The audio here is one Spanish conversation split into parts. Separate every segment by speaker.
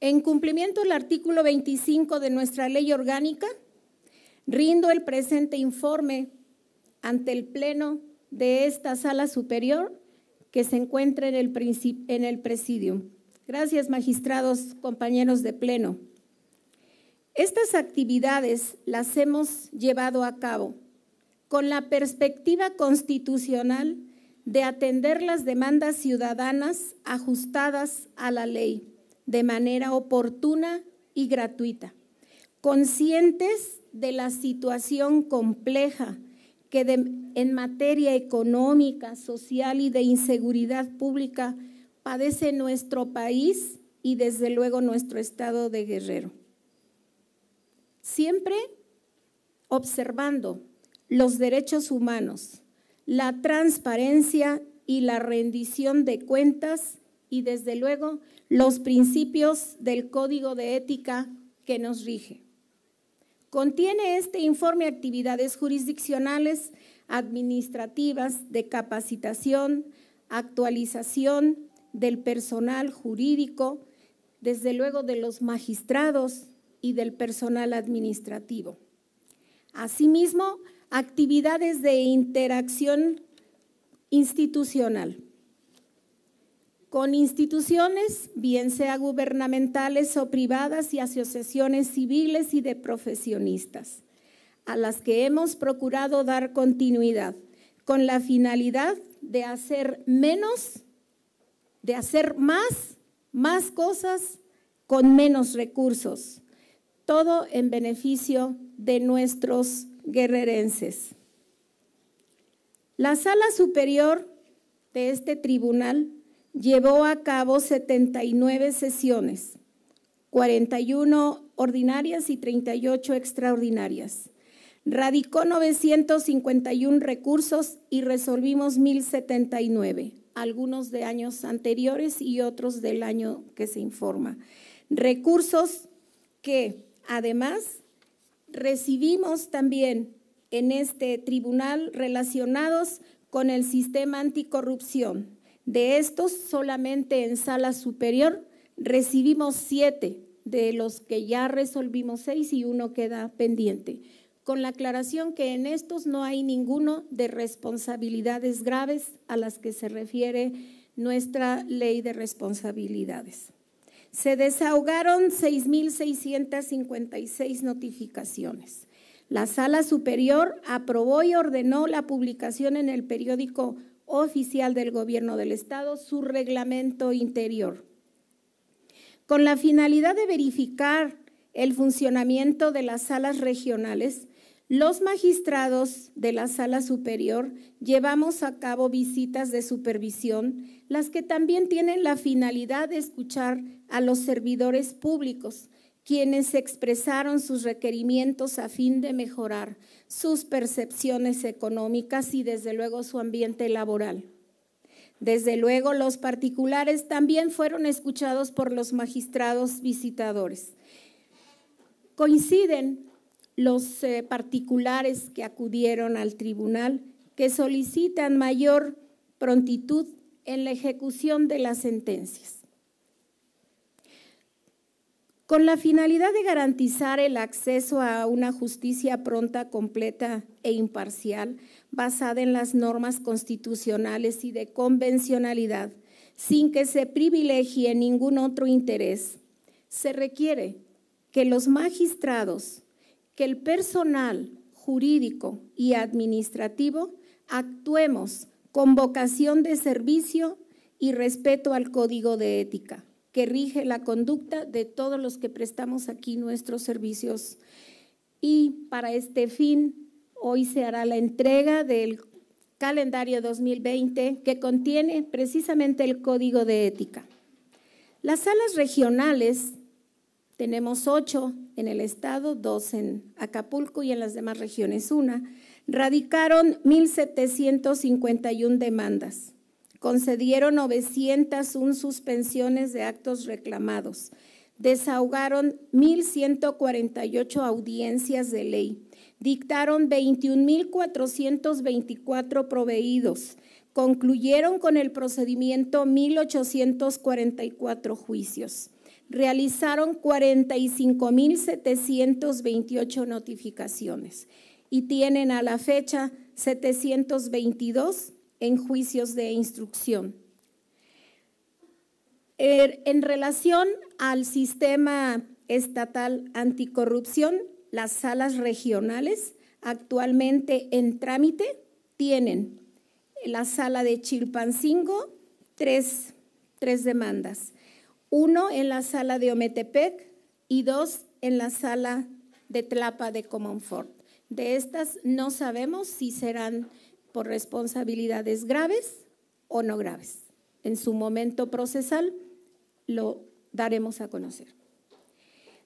Speaker 1: En cumplimiento del artículo 25 de nuestra ley orgánica, rindo el presente informe ante el Pleno de esta sala superior que se encuentra en el, en presidio. Gracias, magistrados, compañeros de Pleno. Estas actividades las hemos llevado a cabo con la perspectiva constitucional de atender las demandas ciudadanas ajustadas a la ley de manera oportuna y gratuita, conscientes de la situación compleja que en materia económica, social y de inseguridad pública padece nuestro país y desde luego nuestro estado de guerrero. Siempre observando los derechos humanos, la transparencia y la rendición de cuentas y desde luego los principios del código de ética que nos rige. Contiene este informe actividades jurisdiccionales, administrativas, de capacitación, actualización del personal jurídico, desde luego de los magistrados y del personal administrativo. Asimismo, actividades de interacción institucional con instituciones, bien sea gubernamentales o privadas, y asociaciones civiles y de profesionistas, a las que hemos procurado dar continuidad, con la finalidad de hacer menos, de hacer más, más cosas con menos recursos, todo en beneficio de nuestros guerrerenses. La sala superior de este tribunal llevó a cabo 79 sesiones, 41 ordinarias y 38 extraordinarias. Radicó 951 recursos y resolvimos 1079, algunos de años anteriores y otros del año que se informa. Recursos que además recibimos también en este tribunal relacionados con el sistema anticorrupción, de estos, solamente en sala superior recibimos siete, de los que ya resolvimos seis y uno queda pendiente, con la aclaración que en estos no hay ninguno de responsabilidades graves a las que se refiere nuestra ley de responsabilidades. Se desahogaron 6.656 notificaciones. La sala superior aprobó y ordenó la publicación en el periódico oficial del Gobierno del Estado su reglamento interior. Con la finalidad de verificar el funcionamiento de las salas regionales, los magistrados de la sala superior llevamos a cabo visitas de supervisión, las que también tienen la finalidad de escuchar a los servidores públicos quienes expresaron sus requerimientos a fin de mejorar sus percepciones económicas y desde luego su ambiente laboral. Desde luego los particulares también fueron escuchados por los magistrados visitadores. Coinciden los eh, particulares que acudieron al tribunal que solicitan mayor prontitud en la ejecución de las sentencias con la finalidad de garantizar el acceso a una justicia pronta, completa e imparcial, basada en las normas constitucionales y de convencionalidad, sin que se privilegie ningún otro interés. Se requiere que los magistrados, que el personal jurídico y administrativo actuemos con vocación de servicio y respeto al código de ética que rige la conducta de todos los que prestamos aquí nuestros servicios. Y para este fin, hoy se hará la entrega del calendario 2020 que contiene precisamente el código de ética. Las salas regionales, tenemos ocho en el estado, dos en Acapulco y en las demás regiones una, radicaron 1.751 demandas concedieron 901 suspensiones de actos reclamados, desahogaron 1.148 audiencias de ley, dictaron 21.424 proveídos, concluyeron con el procedimiento 1.844 juicios, realizaron 45.728 notificaciones y tienen a la fecha 722 en juicios de instrucción. Er, en relación al sistema estatal anticorrupción, las salas regionales actualmente en trámite tienen la sala de Chilpancingo, tres, tres demandas. Uno en la sala de Ometepec y dos en la sala de Tlapa de Comonfort. De estas no sabemos si serán responsabilidades graves o no graves. En su momento procesal lo daremos a conocer.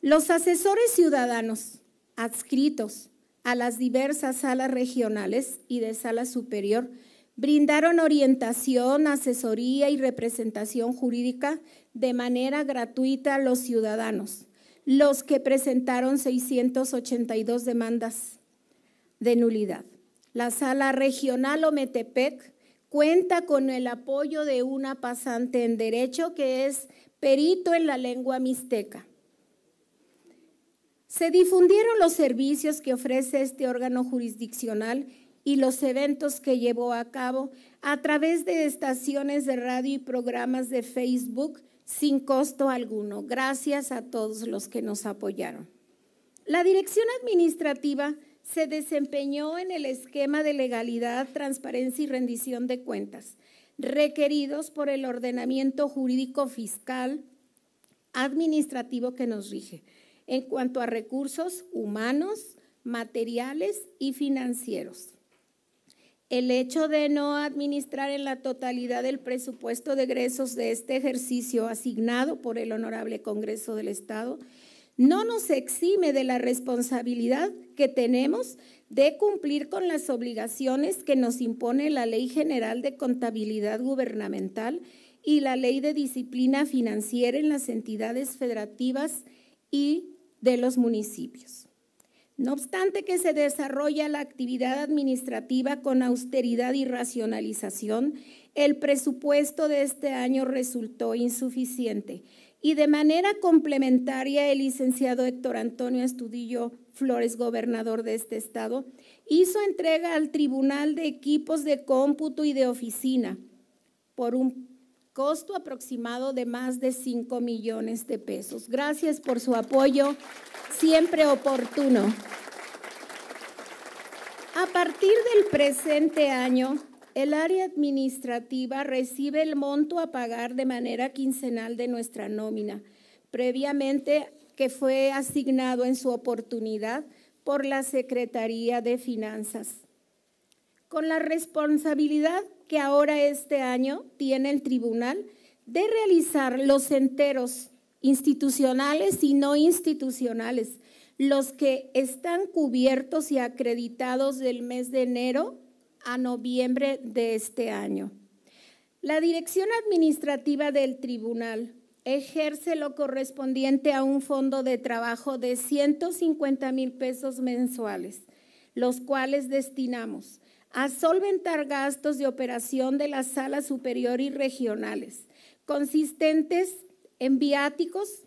Speaker 1: Los asesores ciudadanos adscritos a las diversas salas regionales y de sala superior brindaron orientación, asesoría y representación jurídica de manera gratuita a los ciudadanos, los que presentaron 682 demandas de nulidad. La sala regional Ometepec cuenta con el apoyo de una pasante en derecho que es perito en la lengua mixteca. Se difundieron los servicios que ofrece este órgano jurisdiccional y los eventos que llevó a cabo a través de estaciones de radio y programas de Facebook sin costo alguno. Gracias a todos los que nos apoyaron. La dirección administrativa se desempeñó en el esquema de legalidad, transparencia y rendición de cuentas requeridos por el ordenamiento jurídico fiscal administrativo que nos rige en cuanto a recursos humanos, materiales y financieros. El hecho de no administrar en la totalidad el presupuesto de egresos de este ejercicio asignado por el Honorable Congreso del Estado no nos exime de la responsabilidad que tenemos de cumplir con las obligaciones que nos impone la Ley General de Contabilidad Gubernamental y la Ley de Disciplina Financiera en las entidades federativas y de los municipios. No obstante que se desarrolla la actividad administrativa con austeridad y racionalización, el presupuesto de este año resultó insuficiente y de manera complementaria, el licenciado Héctor Antonio Estudillo Flores, gobernador de este estado, hizo entrega al Tribunal de Equipos de Cómputo y de Oficina por un costo aproximado de más de 5 millones de pesos. Gracias por su apoyo, siempre oportuno. A partir del presente año, el área administrativa recibe el monto a pagar de manera quincenal de nuestra nómina, previamente que fue asignado en su oportunidad por la Secretaría de Finanzas. Con la responsabilidad que ahora este año tiene el tribunal de realizar los enteros institucionales y no institucionales, los que están cubiertos y acreditados del mes de enero a noviembre de este año. La dirección administrativa del tribunal ejerce lo correspondiente a un fondo de trabajo de 150 mil pesos mensuales, los cuales destinamos a solventar gastos de operación de las salas superior y regionales, consistentes en viáticos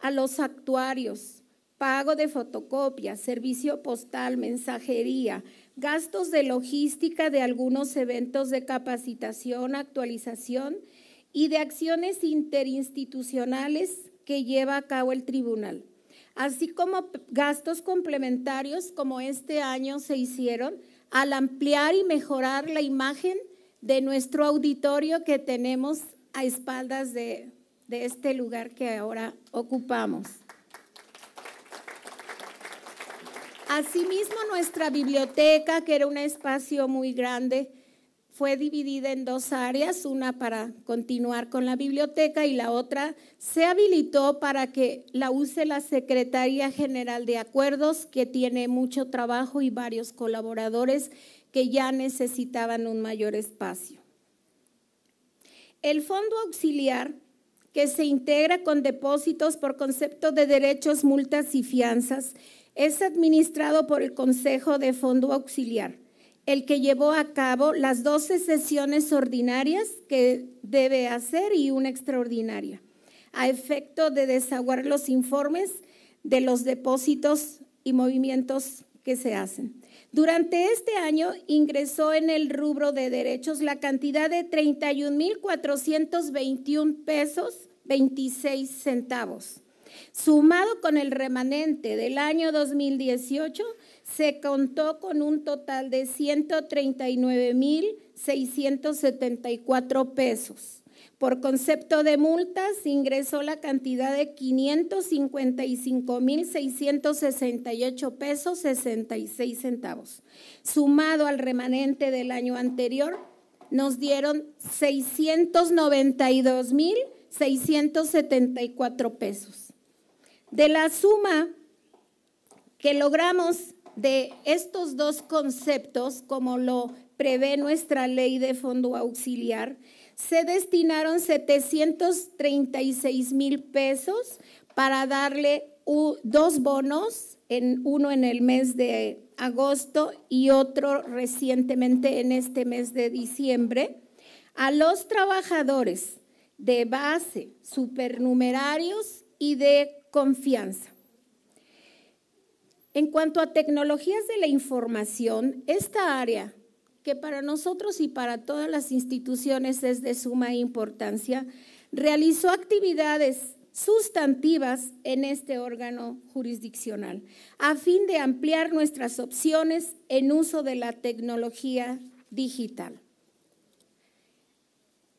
Speaker 1: a los actuarios, pago de fotocopias, servicio postal, mensajería, gastos de logística de algunos eventos de capacitación, actualización y de acciones interinstitucionales que lleva a cabo el tribunal, así como gastos complementarios como este año se hicieron al ampliar y mejorar la imagen de nuestro auditorio que tenemos a espaldas de, este lugar que ahora ocupamos. Asimismo, nuestra biblioteca, que era un espacio muy grande, fue dividida en dos áreas, una para continuar con la biblioteca y la otra se habilitó para que la use la Secretaría General de Acuerdos, que tiene mucho trabajo y varios colaboradores que ya necesitaban un mayor espacio. El fondo auxiliar, que se integra con depósitos por concepto de derechos, multas y fianzas, es administrado por el Consejo de Fondo Auxiliar, el que llevó a cabo las 12 sesiones ordinarias que debe hacer y una extraordinaria, a efecto de desaguar los informes de los depósitos y movimientos que se hacen. Durante este año ingresó en el rubro de derechos la cantidad de 31.421 pesos 26 centavos Sumado con el remanente del año 2018, se contó con un total de 139.674 pesos. Por concepto de multas, ingresó la cantidad de 555.668 pesos 66 centavos. Sumado al remanente del año anterior, nos dieron 692.674 pesos. De la suma que logramos de estos dos conceptos, como lo prevé nuestra ley de fondo auxiliar, se destinaron 736 mil pesos para darle dos bonos, uno en el mes de agosto y otro recientemente en este mes de diciembre, a los trabajadores de base, supernumerarios y de confianza. En cuanto a tecnologías de la información, esta área, que para nosotros y para todas las instituciones es de suma importancia, realizó actividades sustantivas en este órgano jurisdiccional, a fin de ampliar nuestras opciones en uso de la tecnología digital.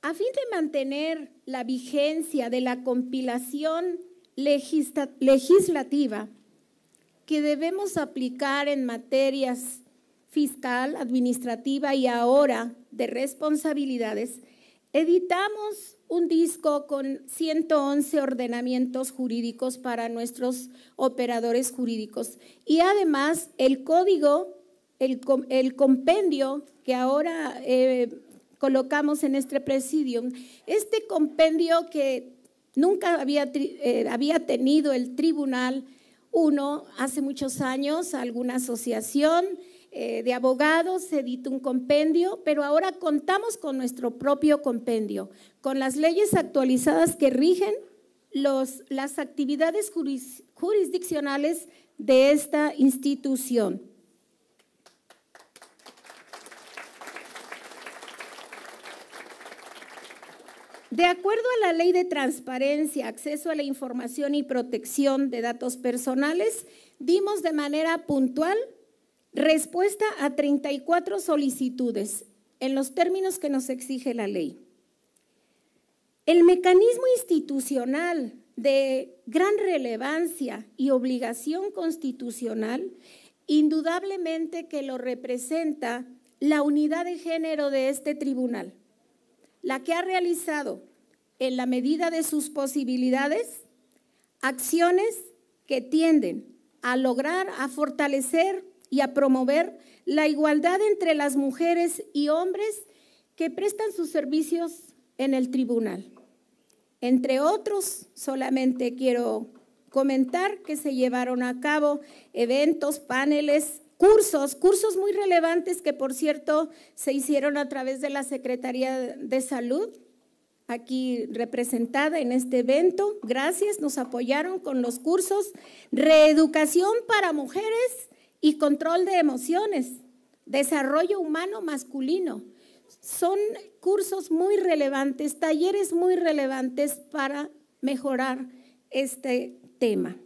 Speaker 1: A fin de mantener la vigencia de la compilación legislativa que debemos aplicar en materias fiscal, administrativa y ahora de responsabilidades, editamos un disco con 111 ordenamientos jurídicos para nuestros operadores jurídicos y además el código, el, compendio que ahora eh, colocamos en este presidium, este compendio que Nunca eh, había, tenido el tribunal uno hace muchos años, alguna asociación eh, de abogados se editó un compendio, pero ahora contamos con nuestro propio compendio, con las leyes actualizadas que rigen las actividades jurisdiccionales de esta institución. De acuerdo a la Ley de Transparencia, Acceso a la Información y Protección de Datos Personales, dimos de manera puntual respuesta a 34 solicitudes en los términos que nos exige la ley. El mecanismo institucional de gran relevancia y obligación constitucional, indudablemente que lo representa la unidad de género de este tribunal la que ha realizado, en la medida de sus posibilidades, acciones que tienden a lograr, a fortalecer y a promover la igualdad entre las mujeres y hombres que prestan sus servicios en el tribunal. Entre otros, solamente quiero comentar que se llevaron a cabo eventos, paneles, cursos, cursos muy relevantes que por cierto se hicieron a través de la Secretaría de Salud, aquí representada en este evento. Gracias, nos apoyaron con los cursos Reeducación para Mujeres y Control de Emociones, Desarrollo Humano Masculino. Son cursos muy relevantes, talleres muy relevantes para mejorar este tema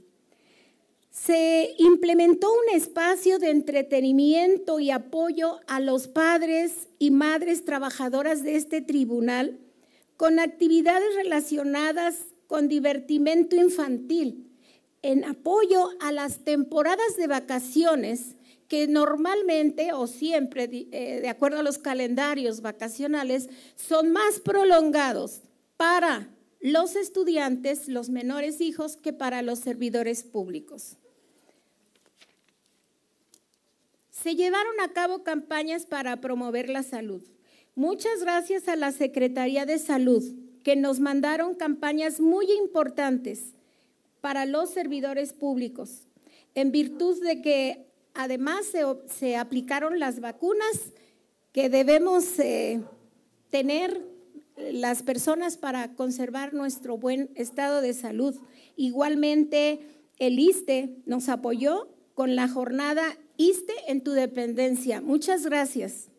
Speaker 1: se implementó un espacio de entretenimiento y apoyo a los padres y madres trabajadoras de este tribunal con actividades relacionadas con divertimento infantil en apoyo a las temporadas de vacaciones que normalmente o siempre, eh, de acuerdo a los calendarios vacacionales, son más prolongados para los estudiantes, los menores hijos, que para los servidores públicos. Se llevaron a cabo campañas para promover la salud. Muchas gracias a la Secretaría de Salud, que nos mandaron campañas muy importantes para los servidores públicos, en virtud de que además se, aplicaron las vacunas que debemos eh, tener las personas para conservar nuestro buen estado de salud. Igualmente, el ISTE nos apoyó con la jornada ISTE en tu dependencia. Muchas gracias.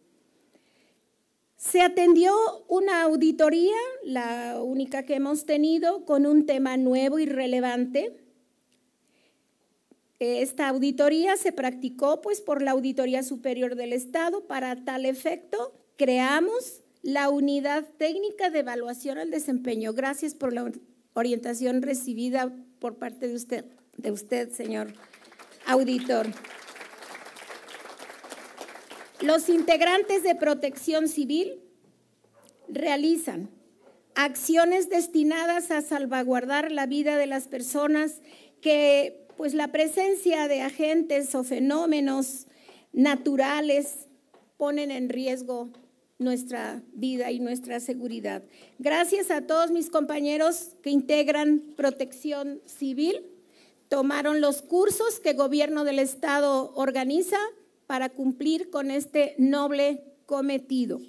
Speaker 1: Se atendió una auditoría, la única que hemos tenido, con un tema nuevo y relevante. Esta auditoría se practicó pues, por la Auditoría Superior del Estado. Para tal efecto, creamos la unidad técnica de evaluación al desempeño. Gracias por la orientación recibida por parte de usted, de usted señor auditor. Los integrantes de protección civil realizan acciones destinadas a salvaguardar la vida de las personas que pues la presencia de agentes o fenómenos naturales ponen en riesgo nuestra vida y nuestra seguridad. Gracias a todos mis compañeros que integran protección civil. Tomaron los cursos que el gobierno del estado organiza para cumplir con este noble cometido.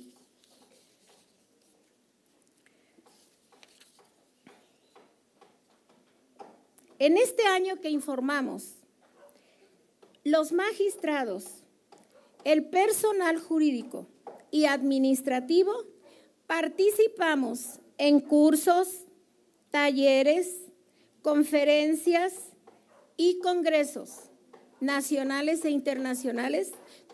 Speaker 1: En este año que informamos, los magistrados, el personal jurídico, y administrativo, participamos en cursos, talleres, conferencias y congresos nacionales e internacionales.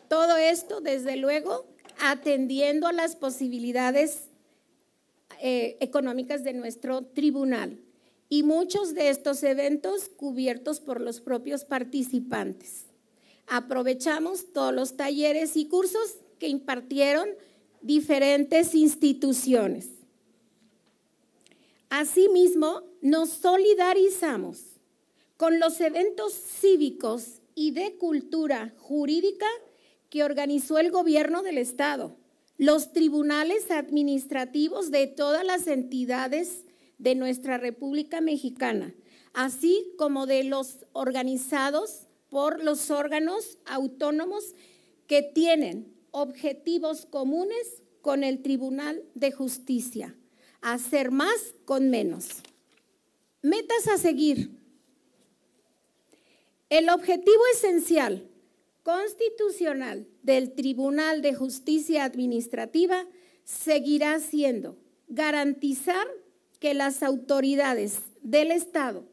Speaker 1: Todo esto, desde luego, atendiendo a las posibilidades eh, económicas de nuestro tribunal y muchos de estos eventos cubiertos por los propios participantes. Aprovechamos todos los talleres y cursos que impartieron diferentes instituciones. Asimismo, nos solidarizamos con los eventos cívicos y de cultura jurídica que organizó el gobierno del Estado, los tribunales administrativos de todas las entidades de nuestra República Mexicana, así como de los organizados por los órganos autónomos que tienen objetivos comunes con el Tribunal de Justicia. Hacer más con menos. Metas a seguir. El objetivo esencial constitucional del Tribunal de Justicia Administrativa seguirá siendo garantizar que las autoridades del Estado,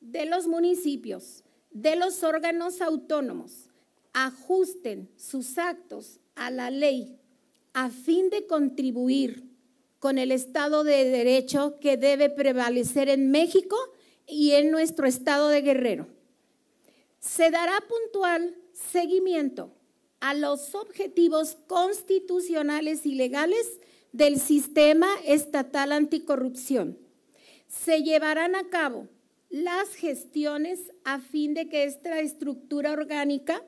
Speaker 1: de los municipios, de los órganos autónomos, ajusten sus actos a la ley a fin de contribuir con el Estado de Derecho que debe prevalecer en México y en nuestro Estado de Guerrero. Se dará puntual seguimiento a los objetivos constitucionales y legales del sistema estatal anticorrupción. Se llevarán a cabo las gestiones a fin de que esta estructura orgánica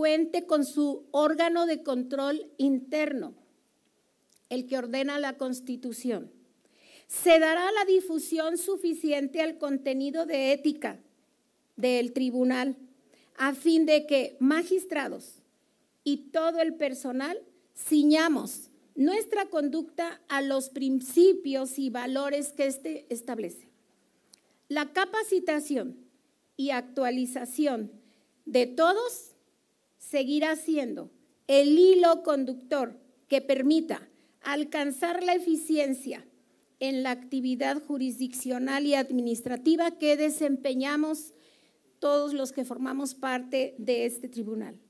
Speaker 1: cuente con su órgano de control interno, el que ordena la Constitución. Se dará la difusión suficiente al contenido de ética del tribunal a fin de que magistrados y todo el personal ciñamos nuestra conducta a los principios y valores que éste establece. La capacitación y actualización de todos seguirá siendo el hilo conductor que permita alcanzar la eficiencia en la actividad jurisdiccional y administrativa que desempeñamos todos los que formamos parte de este tribunal.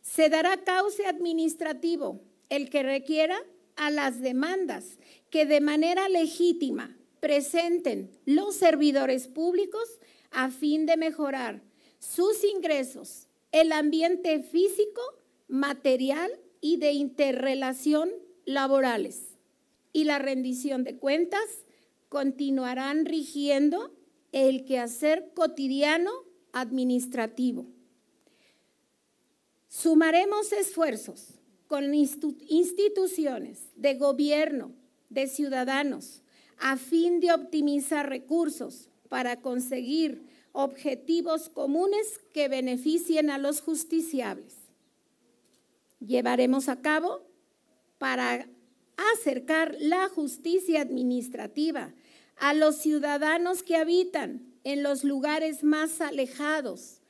Speaker 1: Se dará cauce administrativo el que requiera a las demandas que de manera legítima presenten los servidores públicos a fin de mejorar sus ingresos el ambiente físico, material y de interrelación laborales. Y la rendición de cuentas continuarán rigiendo el quehacer cotidiano administrativo. Sumaremos esfuerzos con instituciones de gobierno, de ciudadanos, a fin de optimizar recursos para conseguir objetivos comunes que beneficien a los justiciables. Llevaremos a cabo para acercar la justicia administrativa a los ciudadanos que habitan en los lugares más alejados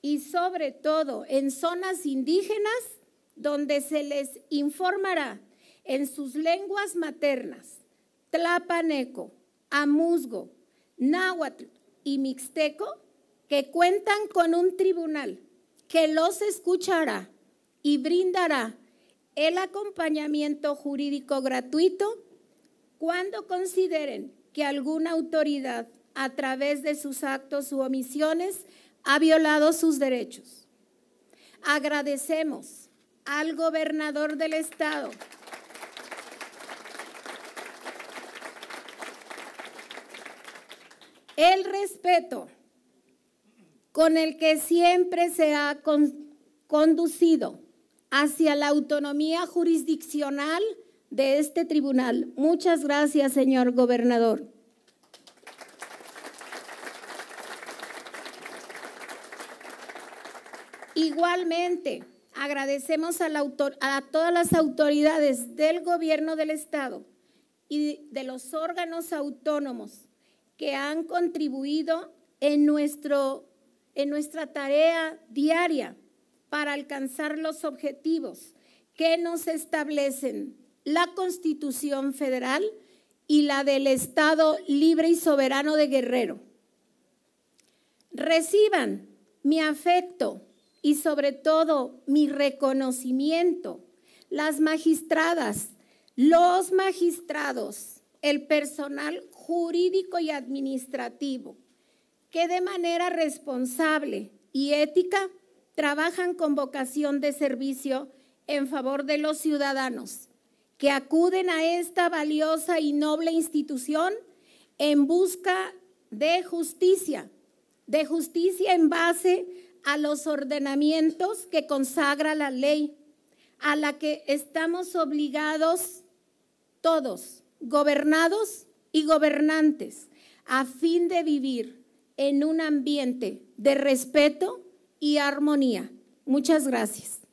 Speaker 1: y sobre todo en zonas indígenas donde se les informará en sus lenguas maternas, tlapaneco, amuzgo, náhuatl, y mixteco que cuentan con un tribunal que los escuchará y brindará el acompañamiento jurídico gratuito cuando consideren que alguna autoridad a través de sus actos u omisiones ha violado sus derechos. Agradecemos al gobernador del estado El respeto con el que siempre se ha conducido hacia la autonomía jurisdiccional de este tribunal. Muchas gracias, señor gobernador. Igualmente, agradecemos a, todas las autoridades del gobierno del Estado y de los órganos autónomos que han contribuido en, nuestro, en nuestra tarea diaria para alcanzar los objetivos que nos establecen la Constitución Federal y la del Estado Libre y Soberano de Guerrero. Reciban mi afecto y sobre todo mi reconocimiento, las magistradas, los magistrados, el personal jurídico y administrativo, que de manera responsable y ética trabajan con vocación de servicio en favor de los ciudadanos que acuden a esta valiosa y noble institución en busca de justicia, de justicia en base a los ordenamientos que consagra la ley, a la que estamos obligados todos gobernados y gobernantes, a fin de vivir en un ambiente de respeto y armonía. Muchas gracias.